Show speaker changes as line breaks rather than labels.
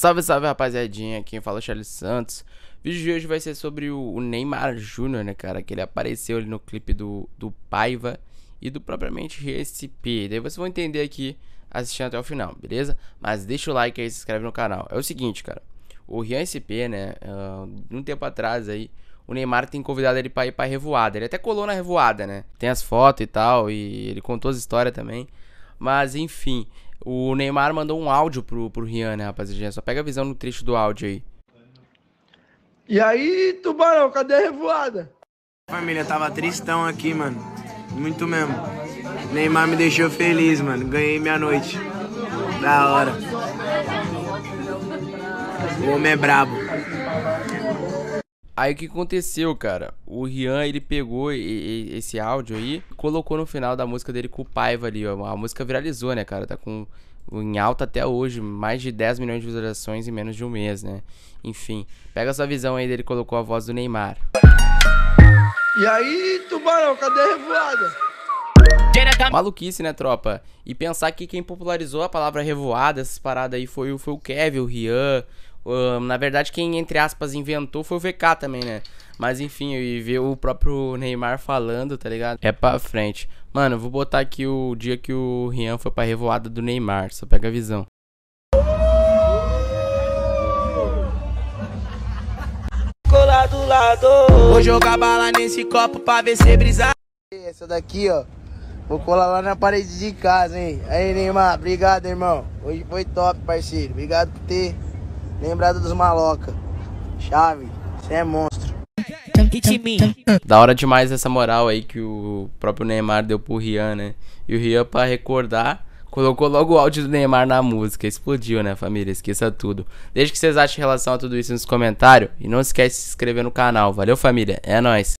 Salve, salve rapaziadinha, quem fala é o Charles Santos. O vídeo de hoje vai ser sobre o Neymar Júnior, né, cara? Que ele apareceu ali no clipe do, do Paiva e do propriamente RSP. Daí vocês vão entender aqui assistindo até o final, beleza? Mas deixa o like aí, se inscreve no canal. É o seguinte, cara. O Rian SP, né? Uh, um tempo atrás aí, o Neymar tem convidado ele pra ir pra revoada. Ele até colou na revoada, né? Tem as fotos e tal, e ele contou as histórias também. Mas enfim, o Neymar mandou um áudio pro, pro Rian, né, rapaziada? Só pega a visão no trecho do áudio aí. E aí, Tubarão, cadê a revoada? Família, tava tristão aqui, mano. Muito mesmo. Neymar me deixou feliz, mano. Ganhei minha noite. Da hora. O homem é brabo. Aí o que aconteceu, cara? O Rian, ele pegou e, e, esse áudio aí, colocou no final da música dele com o Paiva ali, ó. A música viralizou, né, cara? Tá com em alta até hoje, mais de 10 milhões de visualizações em menos de um mês, né? Enfim, pega essa visão aí dele colocou a voz do Neymar. E aí, Tubarão, cadê a revoada? Maluquice, né, tropa? E pensar que quem popularizou a palavra revoada, essas paradas aí, foi, foi o Kevin, o Rian. na verdade, quem, entre aspas, inventou foi o VK também, né? Mas enfim, e ver o próprio Neymar falando, tá ligado? É pra frente. Mano, vou botar aqui o dia que o Rian foi pra revoada do Neymar, só pega a visão. Colar do lado. Vou jogar bala nesse copo pra ver se brisar. Essa daqui, ó. Vou colar lá na parede de casa, hein? Aí, Neymar, obrigado, irmão. Hoje foi top, parceiro. Obrigado por ter lembrado dos maloca. Chave, você é monstro. Da hora demais essa moral aí que o próprio Neymar deu pro Rian, né? E o Rian, pra recordar, colocou logo o áudio do Neymar na música. Explodiu, né, família? Esqueça tudo. Deixa que vocês acham em relação a tudo isso nos comentários. E não esquece de se inscrever no canal. Valeu, família. É nóis.